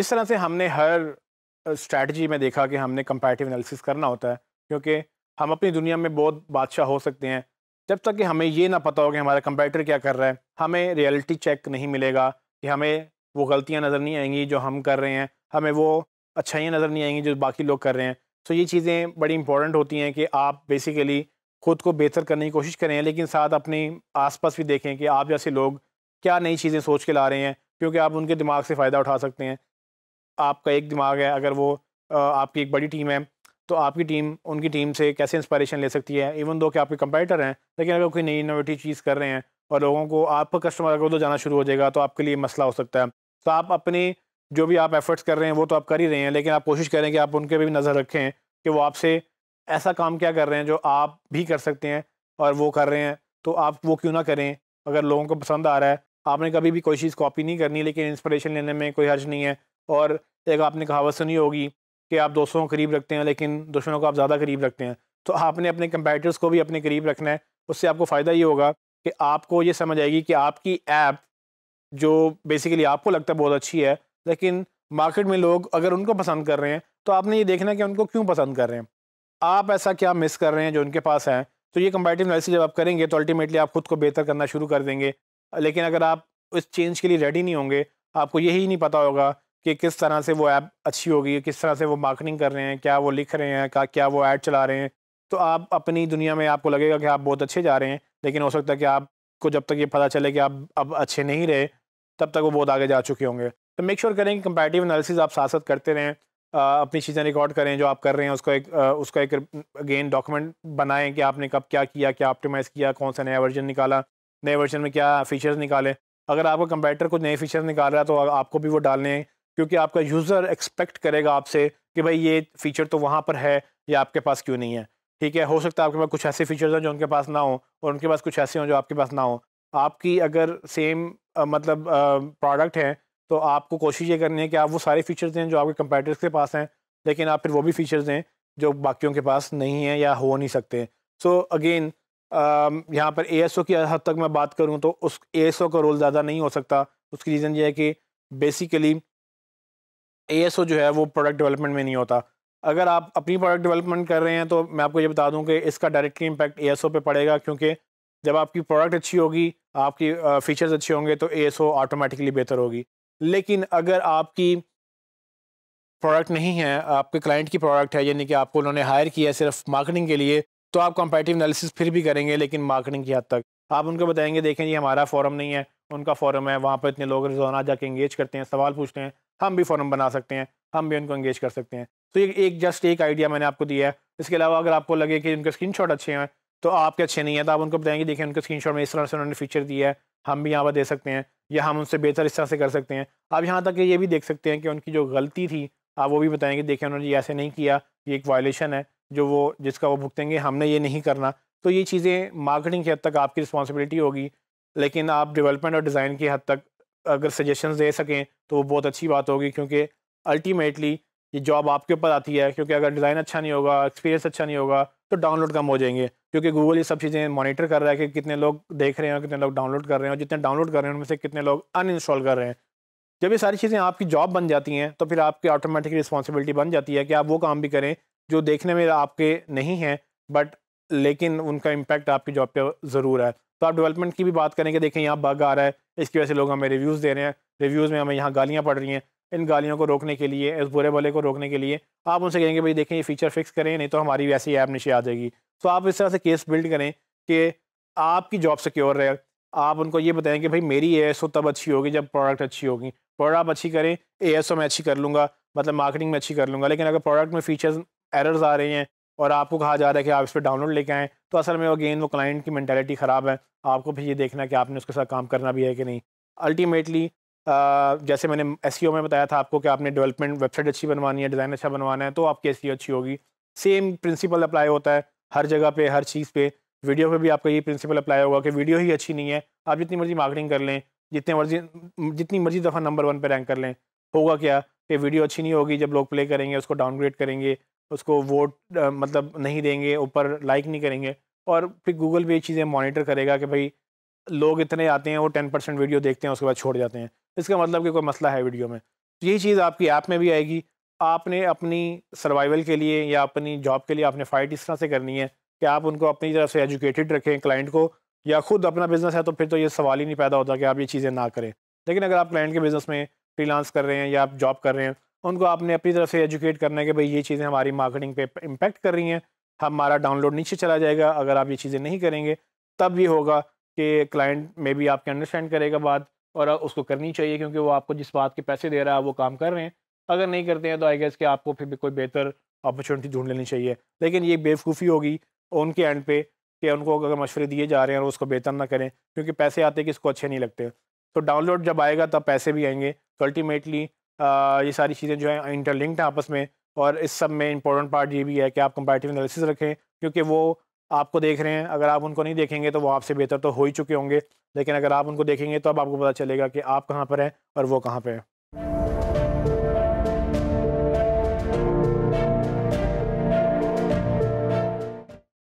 जिस तरह से हमने हर स्ट्रैटी में देखा कि हमने कंपेटिव एनालिसिस करना होता है क्योंकि हम अपनी दुनिया में बहुत बादशाह हो सकते हैं जब तक कि हमें ये ना पता हो कि हमारा कंपेटर क्या कर रहा है हमें रियलिटी चेक नहीं मिलेगा कि हमें वो गलतियाँ नज़र नहीं आएंगी जो हम कर रहे हैं हमें वो अच्छाइयाँ नज़र नहीं आएंगी जो बाकी लोग कर रहे हैं सो तो ये चीज़ें बड़ी इंपॉर्टेंट होती हैं कि आप बेसिकली खुद को बेहतर करने की कोशिश करें लेकिन साथ अपने आसपास भी देखें कि आप जैसे लोग क्या नई चीज़ें सोच के ला रहे हैं क्योंकि आप उनके दिमाग से फ़ायदा उठा सकते हैं आपका एक दिमाग है अगर वो आपकी एक बड़ी टीम है तो आपकी टीम उनकी टीम से कैसे इंस्पायरेशन ले सकती है इवन दो कि आपके कंपेटर हैं लेकिन अगर कोई नई इनोवेटिव चीज़ कर रहे हैं और लोगों को आपका कस्टमर अगर उधर जाना शुरू हो जाएगा तो आपके लिए मसला हो सकता है तो आप अपनी जो भी आप एफर्ट्स कर रहे हैं वो तो आप कर ही रहे हैं लेकिन आप कोशिश करें कि आप उनके भी नज़र रखें कि वो आपसे ऐसा काम क्या कर रहे हैं जो आप भी कर सकते हैं और वो कर रहे हैं तो आप वो क्यों ना करें अगर लोगों को पसंद आ रहा है आपने कभी भी कोई चीज़ कॉपी नहीं करनी लेकिन इंस्पिरेशन लेने में कोई हर्ज नहीं है और एक आपने कहावत सुनी होगी कि आप दोस्तों को करीब रखते हैं लेकिन दुश्मनों को आप ज़्यादा करीब रखते हैं तो आपने अपने कंपेटर्स को भी अपने करीब रखना है उससे आपको फ़ायदा ये होगा कि आपको ये समझ आएगी कि आपकी ऐप जो बेसिकली आपको लगता है बहुत अच्छी है लेकिन मार्केट में लोग अगर उनको पसंद कर रहे हैं तो आपने ये देखना है कि उनको क्यों पसंद कर रहे हैं आप ऐसा क्या मिस कर रहे हैं जो उनके पास हैं तो ये कंपेटिव एनालिसिस जब आप करेंगे तो अल्टीमेटली आप खुद को बेहतर करना शुरू कर देंगे लेकिन अगर आप इस चेंज के लिए रेडी नहीं होंगे आपको यही नहीं पता होगा कि किस तरह से वो ऐप अच्छी होगी किस तरह से वो मार्केटिंग कर रहे हैं क्या वो लिख रहे हैं क्या क्या वो ऐड चला रहे हैं तो आप अपनी दुनिया में आपको लगेगा कि आप बहुत अच्छे जा रहे हैं लेकिन हो सकता है कि आपको जब तक ये पता चले कि आप अब अच्छे नहीं रहे तब तक वो बहुत आगे जा चुके होंगे तो मेक श्योर करें कि कंपेटिव एनालिसिस आप साथ साथ करते रहें अपनी चीज़ें रिकॉर्ड करें जो आप कर रहे हैं उसको एक उसका एक अगेन डॉक्यूमेंट बनाएं कि आपने कब क्या किया क्या ऑप्टिमाइज़ किया कौन सा नया वर्जन निकाला नए वर्जन में क्या फीचर्स निकाले अगर आपका कंप्यूटर कुछ नए फीचर्स निकाल रहा है तो आपको भी वो डालने हैं क्योंकि आपका यूज़र एक्सपेक्ट करेगा आपसे कि भाई ये फ़ीचर तो वहाँ पर है या आपके पास क्यों नहीं है ठीक है हो सकता है आपके पास कुछ ऐसे फीचर्स हैं जो उनके पास ना हो और उनके पास कुछ ऐसे हों जो आपके पास ना हो आपकी अगर सेम आ, मतलब प्रोडक्ट हैं तो आपको कोशिश ये करनी है कि आप वो सारे फीचर्स दें जो आपके कंपेटर्स के पास हैं लेकिन आप फिर वो भी फीचर्स दें जो बाकियों के पास नहीं हैं या हो नहीं सकते सो अगेन यहाँ पर ए की हद तक मैं बात करूँ तो उस ए का रोल ज़्यादा नहीं हो सकता उसकी रीज़न ये है कि बेसिकली ए जो है वो प्रोडक्ट डेवलपमेंट में नहीं होता अगर आप अपनी प्रोडक्ट डेवलपमेंट कर रहे हैं तो मैं आपको ये बता दूं कि इसका डायरेक्टली इम्पैक्ट ए पे पड़ेगा क्योंकि जब आपकी प्रोडक्ट अच्छी होगी आपकी फ़ीचर्स अच्छे होंगे तो ए ऑटोमेटिकली बेहतर होगी लेकिन अगर आपकी प्रोडक्ट नहीं है आपके क्लाइंट की प्रोडक्ट है यानी कि आपको उन्होंने हायर किया सिर्फ मार्केटिंग के लिए तो आप कंपेटिव एनालिसिस फिर भी करेंगे लेकिन मार्केटिंग की हद तक आप उनको बताएंगे देखें ये हमारा फॉरम नहीं है उनका फॉरम है वहाँ पर इतने लोग रोजाना जाके इंगेज करते हैं सवाल पूछते हैं हम भी फॉरम बना सकते हैं हम भी उनको इंगेज कर सकते हैं तो ये एक जस्ट एक आइडिया मैंने आपको दिया है इसके अलावा अगर आपको लगे कि उनके स्क्रीन अच्छे हैं तो आपके अच्छे नहीं है तो आप उनको बताएंगे देखिए उनके स्क्रीन में इस तरह से उन्होंने फीचर दिया है हम भी यहाँ पर दे सकते हैं या हम उनसे बेहतर इस तरह से कर सकते हैं आप यहाँ तक ये भी देख सकते हैं कि उनकी जो गलती थी आप वो भी बताएंगे देखिए उन्होंने ये ऐसे नहीं किया ये एक वायलेशन है जो वो जिसका वो भुगतेंगे हमने ये नहीं करना तो ये चीज़ें मार्केटिंग की हद तक आपकी रिस्पॉन्सिबिलिटी होगी लेकिन आप डेवलपमेंट और डिज़ाइन की हद तक अगर सजेशंस दे सकें तो वो बहुत अच्छी बात होगी क्योंकि अल्टीमेटली ये जॉब आपके ऊपर आती है क्योंकि अगर डिज़ाइन अच्छा नहीं होगा एक्सपीरियंस अच्छा नहीं होगा तो डाउनलोड कम हो जाएंगे क्योंकि गूगल ये सब चीज़ें मॉनिटर कर रहा है कि कितने लोग देख रहे हैं कितने लोग डाउनलोड कर रहे हैं और जितने डाउनलोड कर रहे हैं उनमें से कितने लोग अनइंस्टॉल कर रहे हैं जब ये सारी चीज़ें आपकी जॉब बन जाती हैं तो फिर आपकी ऑटोमेटिक रिस्पॉन्सिबिलिटी बन जाती है कि आप वो काम भी करें जो देखने में आपके नहीं हैं बट लेकिन उनका इम्पैक्ट आपकी जॉब पे ज़रूर है तो आप डेवलपमेंट की भी बात करें कि देखें यहाँ बग आ रहा है इसकी वजह से लोग हमें रिव्यूज़ दे रहे हैं रिव्यूज़ में हमें यहाँ गालियाँ पड़ रही हैं इन गालियों को रोकने के लिए इस बुरे भले को रोकने के लिए आप उनसे कहेंगे भाई देखें ये फीचर फिक्स करें नहीं तो हमारी वैसी ऐप नीचे आ जाएगी तो आप इस तरह से केस बिल्ड करें कि आपकी जॉब सिक्योर रहे आप उनको ये बताएं कि भाई मेरी ए एस ओ तब अच्छी होगी जब प्रोडक्ट अच्छी होगी प्रोडक्ट आप अच्छी करें ए एस ओ मैं अच्छी कर लूँगा मतलब मार्केटिंग में अच्छी कर लूँगा लेकिन अगर प्रोडक्ट में फीचर्स एरर्स आ रहे हैं और आपको कहा जा रहा है कि आप इस पर डाउनलोड लेके आएँ तो असल में अगेन वो क्लाइंट की मैंटेलिटी ख़राब है आपको भी ये देखना कि आपने उसके साथ काम करना भी है कि नहीं अल्टीमेटली जैसे मैंने एस e में बताया था आपको कि आपने डेवलपमेंट वेबसाइट अच्छी बनवानी है डिज़ाइन अच्छा बनवाना है तो आपकी एस e अच्छी होगी सेम प्रिंसिपल अप्लाई होता है हर जगह पे हर चीज़ पर वीडियो पर भी आपका ये प्रिंसिपल अप्लाई होगा कि वीडियो ही अच्छी नहीं है आप जितनी मर्जी मार्केटिंग कर लें जितने मर्जी जितनी मर्जी दफ़ा नंबर वन पर रैंक कर लें होगा क्या कि वीडियो अच्छी नहीं होगी जब लोग प्ले करेंगे उसको डाउनग्रेड करेंगे उसको वोट मतलब नहीं देंगे ऊपर लाइक नहीं करेंगे और फिर गूगल भी ये चीज़ें मॉनिटर करेगा कि भाई लोग इतने आते हैं वो टेन परसेंट वीडियो देखते हैं उसके बाद छोड़ जाते हैं इसका मतलब कि कोई मसला है वीडियो में तो यही चीज़ आपकी ऐप आप में भी आएगी आपने अपनी सर्वाइवल के लिए या अपनी जॉब के लिए आपने फ़ाइट इस तरह से करनी है कि आप उनको अपनी तरफ से एजुकेटेड रखें क्लाइंट को या खुद अपना बिज़नेस है तो फिर तो ये सवाल ही नहीं पैदा होता कि आप ये चीज़ें ना करें लेकिन अगर आप क्लाइंट के बिज़नेस में फ्रीलांस कर रहे हैं या आप जॉब कर रहे हैं उनको आपने अपनी तरफ से एजुकेट करना है कि भाई ये चीज़ें हमारी मार्केटिंग पे इम्पेक्ट कर रही हैं हमारा डाउनलोड नीचे चला जाएगा अगर आप ये चीज़ें नहीं करेंगे तब ये होगा कि क्लाइंट मे बी आपके अंडरस्टैंड करेगा बात और उसको करनी चाहिए क्योंकि वो आपको जिस बात के पैसे दे रहा है वो काम कर रहे हैं अगर नहीं करते हैं तो आई गेस कि आपको फिर भी कोई बेहतर अपॉर्चुनिटी ढूंढ लेनी चाहिए लेकिन ये बेवकूफ़ी होगी उनके एंड पे कि उनको अगर मशवरे दिए जा रहे हैं और उसको बेहतर ना करें क्योंकि पैसे आते कि इसको अच्छे नहीं लगते तो डाउनलोड जब आएगा तब पैसे भी आएंगे तो अल्टीमेटली ये सारी चीज़ें जो हैं इंटरलिंक्ड हैं आपस में और इस सब में इंपॉर्टेंट पार्ट ये भी है कि आप कंपेटिव एनालिसिस रखें क्योंकि वो आपको देख रहे हैं अगर आप उनको नहीं देखेंगे तो वो आपसे बेहतर तो हो ही चुके होंगे लेकिन अगर आप उनको देखेंगे तो अब आपको पता चलेगा कि आप कहाँ पर हैं और वो कहाँ पर हैं